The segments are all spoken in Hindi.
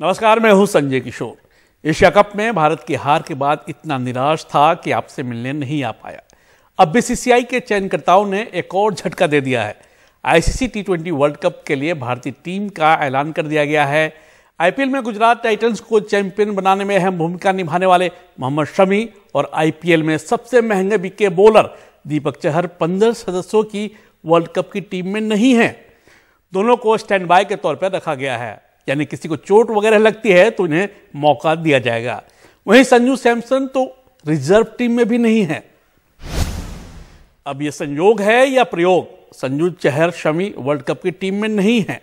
नमस्कार मैं हूं संजय किशोर एशिया कप में भारत की हार के बाद इतना निराश था कि आपसे मिलने नहीं आ पाया अब बीसीसीआई के चयनकर्ताओं ने एक और झटका दे दिया है ICC T twenty world cup के लिए भारतीय टीम का ऐलान कर दिया गया है आईपीएल में गुजरात टाइटंस को चैंपियन बनाने में अहम भूमिका निभाने वाले मोहम्मद शमी और आईपीएल में सबसे महंगे बिके बॉलर दीपक चहर पंद्रह सदस्यों की वर्ल्ड कप की टीम में नहीं है दोनों को स्टैंड बाय के तौर पर रखा गया है यानी किसी को चोट वगैरह लगती है तो इन्हें मौका दिया जाएगा वहीं संजू सैमसन तो रिजर्व टीम में भी नहीं है अब यह संयोग है या प्रयोग संजू चहर शमी वर्ल्ड कप की टीम में नहीं है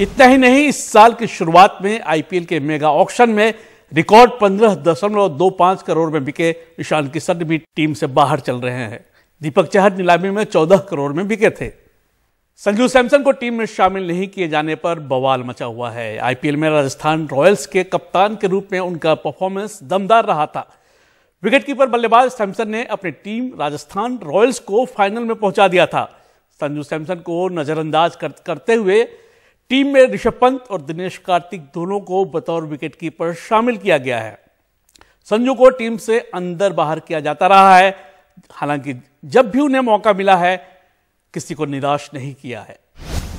इतना ही नहीं इस साल की शुरुआत में आईपीएल के मेगा ऑक्शन में रिकॉर्ड पंद्रह दशमलव दो पांच करोड़ में बिके ईशान किशन भी टीम से बाहर चल रहे हैं दीपक चहर नीलामी में चौदह करोड़ में बिके थे संजू सैमसन को टीम में शामिल नहीं किए जाने पर बवाल मचा हुआ है आईपीएल में राजस्थान रॉयल्स के कप्तान के रूप में उनका परफॉर्मेंस दमदार रहा था विकेटकीपर बल्लेबाज सैमसन ने अपनी टीम राजस्थान रॉयल्स को फाइनल में पहुंचा दिया था संजू सैमसन को नज़रअंदाज कर, करते हुए टीम में ऋषभ पंत और दिनेश कार्तिक दोनों को बतौर विकेटकीपर शामिल किया गया है संजू को टीम से अंदर बाहर किया जाता रहा है हालांकि जब भी उन्हें मौका मिला है किसी को निराश नहीं किया है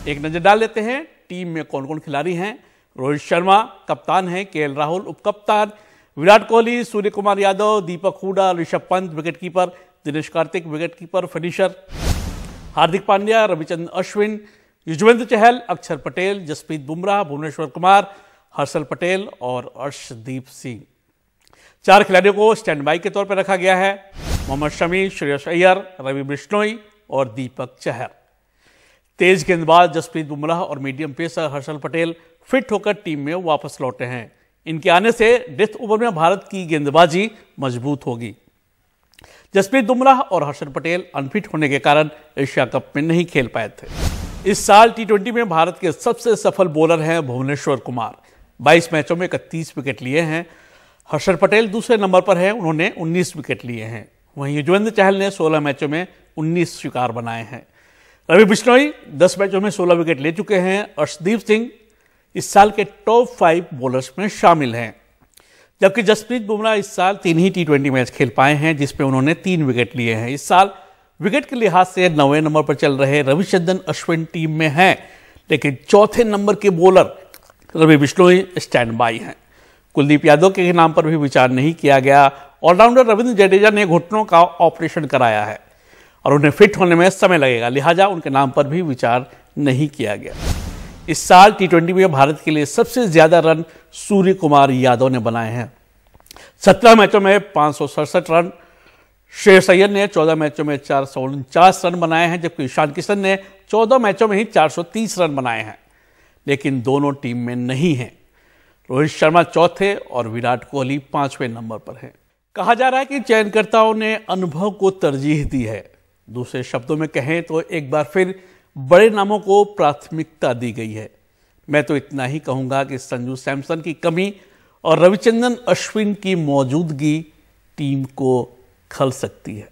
एक नज़र डाल लेते हैं टीम में कौन कौन खिलाड़ी हैं रोहित शर्मा कप्तान हैं के राहुल उपकप्तान Virat Kohli Surya Kumar Yadav Deepak Hooda Rishabh Pant wicket keeper Dinesh Karthik wicket keeper finisher Hardik Pandya Ravichand Ashwin Yuzvendra Chahal Axar Patel Jasprit Bumrah Bhubaneswar Kumar Harshal Patel और अर्शदीप सिंह चार खिलाड़ियों को स्टैंड बाई के तौर पर रखा गया है मोहम्मद शमी श्रेयस अय्यर रवि बिश्नोई और दीपक चहर तेज गेंदबाज जसप्रीत बुमराह और medium pacer Harshal Patel fit होकर टीम में वापस लौटे हैं इनके आने से डेथ ओवर में भारत की गेंदबाजी मजबूत होगी जसप्रीत बुमराह और हर्षल पटेल अनफिट होने के कारण एशिया कप में नहीं खेल पाए थे इस साल टी में भारत के सबसे सफल बॉलर हैं भुवनेश्वर कुमार 22 मैचों में इकतीस विकेट लिए हैं हर्षल पटेल दूसरे नंबर पर हैं उन्होंने 19 विकेट लिए हैं वहीं युजवेंद्र चहल ने 16 मैचों में 19 शिकार बनाए हैं रवि बिश्नोई 10 मैचों में 16 विकेट ले चुके हैं अर्षदीप सिंह इस साल के टॉप फाइव बॉलर्स में शामिल हैं जबकि जसप्रीत बुमराह इस साल तीन ही टी ट्वेंटी मैच खेल पाए हैं जिसमें उन्होंने तीन विकेट लिए हैं इस साल विकेट के लिहाज से नौवे नंबर पर चल रहे रविचंदन अश्विन टीम में हैं लेकिन चौथे नंबर के bowler Ravi Bishnoi stand by हैं कुलदीप यादव के नाम पर भी विचार नहीं किया गया ऑलराउंडर रविंद्र जडेजा ने घुटनों का ऑपरेशन कराया है और उन्हें फिट होने में समय लगेगा लिहाजा उनके नाम पर भी विचार नहीं किया गया इस साल टी ट्वेंटी में भारत के लिए सबसे ज़्यादा रन सूर्य कुमार यादव ने बनाए हैं सत्रह मैचों में पांच रन शेर सैयद ने 14 मैचों में चार रन बनाए हैं जबकि ईशान किशन ने 14 मैचों में ही 430 रन बनाए हैं लेकिन दोनों टीम में नहीं हैं रोहित शर्मा चौथे और विराट कोहली पांचवें नंबर पर हैं कहा जा रहा है कि चयनकर्ताओं ने अनुभव को तरजीह दी है दूसरे शब्दों में कहें तो एक बार फिर बड़े नामों को प्राथमिकता दी गई है मैं तो इतना ही कहूंगा कि संजू सैमसन की कमी और रविचंद्रन अश्विन की मौजूदगी टीम को खल सकती है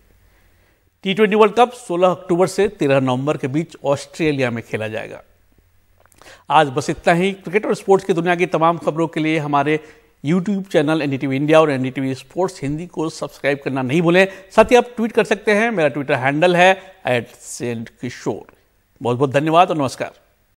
T twenty world cup 16 October से 13 नवंबर के बीच ऑस्ट्रेलिया में खेला जाएगा आज बस इतना ही क्रिकेट और स्पोर्ट्स की दुनिया की तमाम खबरों के लिए हमारे यूट्यूब चैनल एन इंडिया और एन स्पोर्ट्स हिंदी को सब्सक्राइब करना नहीं भूलें साथ ही आप ट्वीट कर सकते हैं मेरा ट्विटर हैंडल है एट सेंट किशोर बहुत बहुत धन्यवाद और नमस्कार